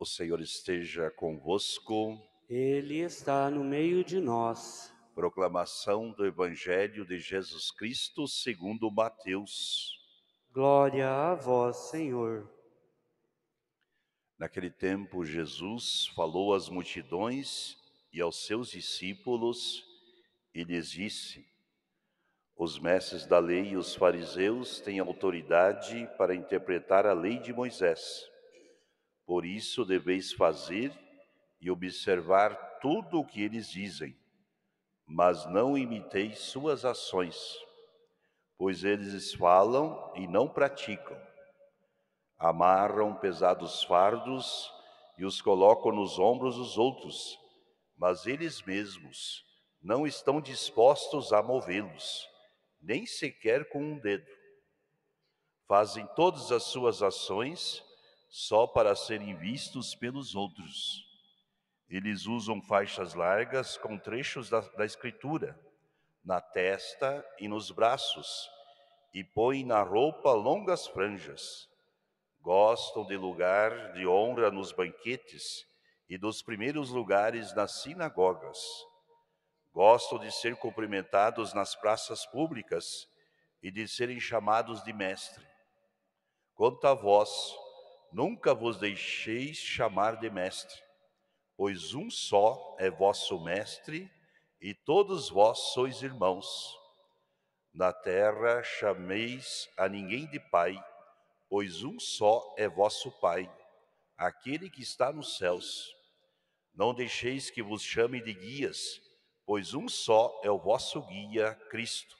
O Senhor esteja convosco. Ele está no meio de nós. Proclamação do Evangelho de Jesus Cristo segundo Mateus. Glória a vós, Senhor. Naquele tempo, Jesus falou às multidões e aos seus discípulos e lhes disse: Os mestres da lei e os fariseus têm autoridade para interpretar a lei de Moisés. Por isso deveis fazer e observar tudo o que eles dizem, mas não imiteis suas ações, pois eles falam e não praticam. Amarram pesados fardos e os colocam nos ombros dos outros, mas eles mesmos não estão dispostos a movê-los, nem sequer com um dedo. Fazem todas as suas ações só para serem vistos pelos outros. Eles usam faixas largas com trechos da, da escritura na testa e nos braços, e põem na roupa longas franjas. Gostam de lugar de honra nos banquetes e dos primeiros lugares nas sinagogas. Gostam de ser cumprimentados nas praças públicas e de serem chamados de mestre. Quanto a vós, Nunca vos deixeis chamar de mestre, pois um só é vosso mestre e todos vós sois irmãos. Na terra chameis a ninguém de pai, pois um só é vosso pai, aquele que está nos céus. Não deixeis que vos chame de guias, pois um só é o vosso guia, Cristo.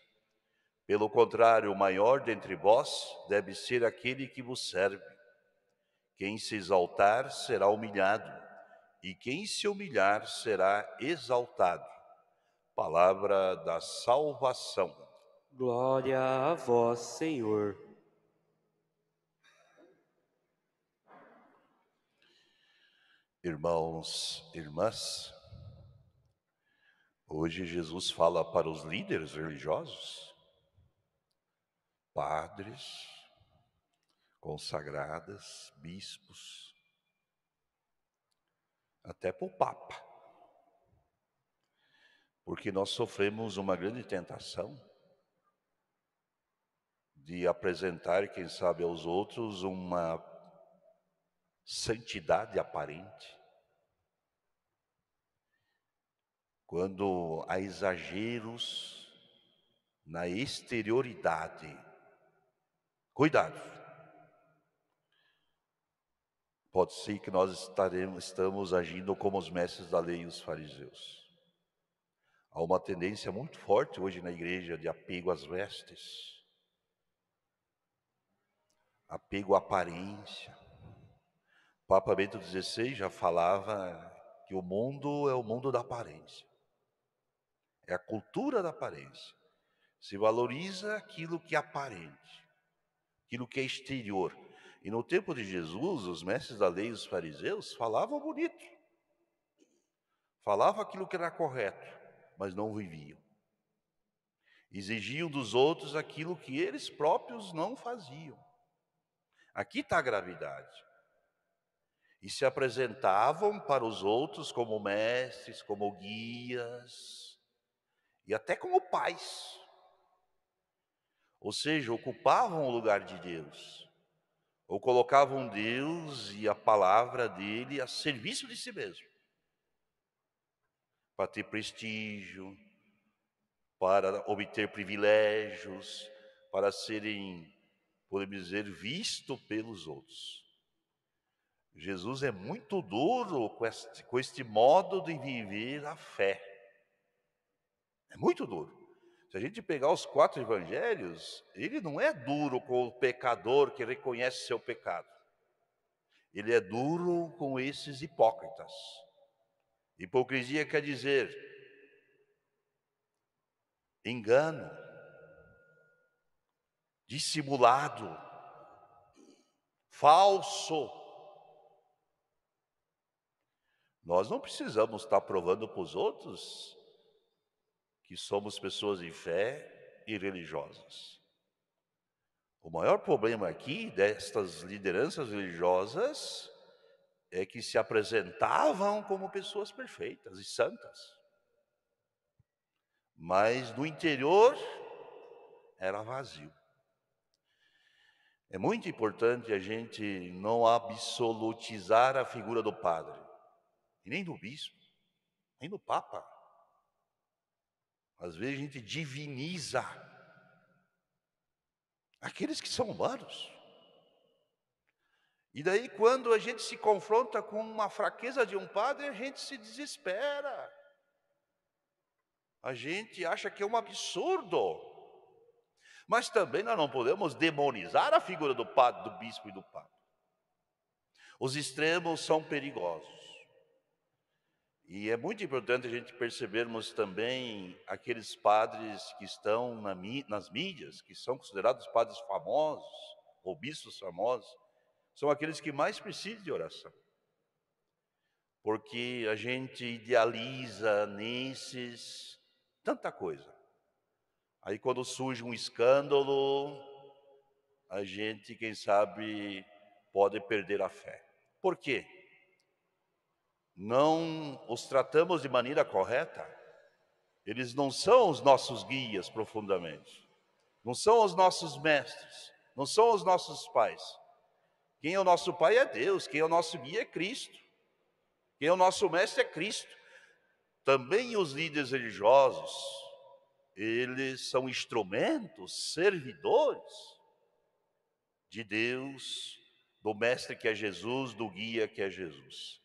Pelo contrário, o maior dentre vós deve ser aquele que vos serve. Quem se exaltar será humilhado, e quem se humilhar será exaltado. Palavra da salvação. Glória a vós, Senhor. Irmãos, irmãs, hoje Jesus fala para os líderes religiosos, padres, consagradas, bispos, até para o Papa. Porque nós sofremos uma grande tentação de apresentar, quem sabe, aos outros uma santidade aparente. Quando há exageros na exterioridade. Cuidado! Pode ser que nós estaremos, estamos agindo como os mestres da lei e os fariseus. Há uma tendência muito forte hoje na igreja de apego às vestes, apego à aparência. O Papa Bento XVI já falava que o mundo é o mundo da aparência, é a cultura da aparência. Se valoriza aquilo que é aparente, aquilo que é exterior e no tempo de Jesus, os mestres da lei e os fariseus falavam bonito, falavam aquilo que era correto, mas não viviam. Exigiam dos outros aquilo que eles próprios não faziam. Aqui está a gravidade. E se apresentavam para os outros como mestres, como guias, e até como pais. Ou seja, ocupavam o lugar de Deus ou colocavam Deus e a palavra dele a serviço de si mesmo, para ter prestígio, para obter privilégios, para serem, podemos dizer, visto pelos outros. Jesus é muito duro com este, com este modo de viver a fé. É muito duro. Se a gente pegar os quatro evangelhos, ele não é duro com o pecador que reconhece seu pecado. Ele é duro com esses hipócritas. Hipocrisia quer dizer engano, dissimulado, falso. Nós não precisamos estar provando para os outros que somos pessoas de fé e religiosas. O maior problema aqui destas lideranças religiosas é que se apresentavam como pessoas perfeitas e santas. Mas no interior era vazio. É muito importante a gente não absolutizar a figura do padre, e nem do bispo, nem do papa. Às vezes a gente diviniza aqueles que são humanos. E daí, quando a gente se confronta com uma fraqueza de um padre, a gente se desespera. A gente acha que é um absurdo. Mas também nós não podemos demonizar a figura do padre, do bispo e do padre. Os extremos são perigosos. E é muito importante a gente percebermos também aqueles padres que estão na, nas mídias, que são considerados padres famosos, obispos famosos, são aqueles que mais precisam de oração. Porque a gente idealiza nesses tanta coisa. Aí quando surge um escândalo, a gente, quem sabe, pode perder a fé. Por quê? não os tratamos de maneira correta. Eles não são os nossos guias profundamente, não são os nossos mestres, não são os nossos pais. Quem é o nosso pai é Deus, quem é o nosso guia é Cristo, quem é o nosso mestre é Cristo. Também os líderes religiosos, eles são instrumentos, servidores de Deus, do mestre que é Jesus, do guia que é Jesus.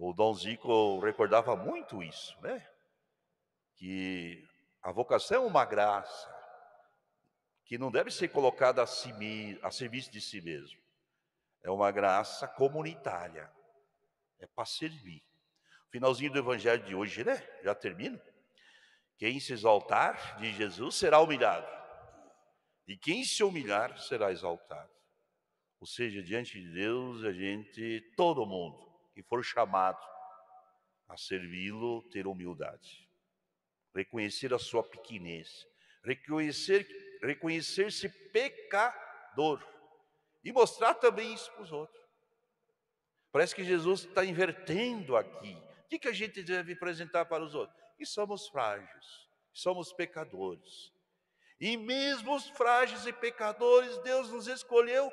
O Dom Zico recordava muito isso, né? Que a vocação é uma graça que não deve ser colocada a, si, a serviço de si mesmo. É uma graça comunitária. É para servir. Finalzinho do evangelho de hoje, né? Já termino. Quem se exaltar de Jesus será humilhado. E quem se humilhar será exaltado. Ou seja, diante de Deus, a gente, todo mundo, e for chamado a servi-lo, ter humildade. Reconhecer a sua pequenez. Reconhecer, reconhecer-se pecador. E mostrar também isso para os outros. Parece que Jesus está invertendo aqui. O que, que a gente deve apresentar para os outros? Que somos frágeis, somos pecadores. E mesmo os frágeis e pecadores, Deus nos escolheu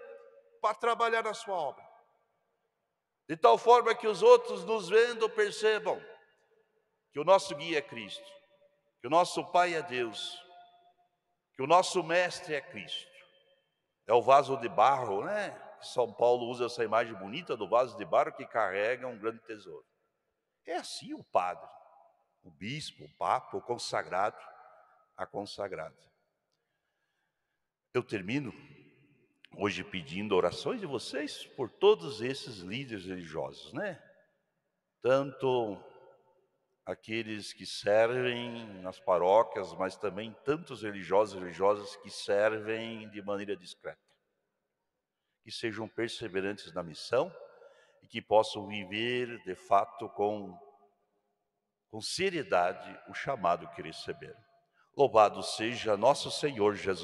para trabalhar na sua obra de tal forma que os outros nos vendo percebam que o nosso guia é Cristo, que o nosso Pai é Deus, que o nosso Mestre é Cristo. É o vaso de barro, né? São Paulo usa essa imagem bonita do vaso de barro que carrega um grande tesouro. É assim o padre, o bispo, o papa, o consagrado, a consagrada. Eu termino hoje pedindo orações de vocês por todos esses líderes religiosos, né? Tanto aqueles que servem nas paróquias, mas também tantos religiosos e religiosas que servem de maneira discreta. Que sejam perseverantes na missão e que possam viver de fato com com seriedade o chamado que receberam. Louvado seja nosso Senhor Jesus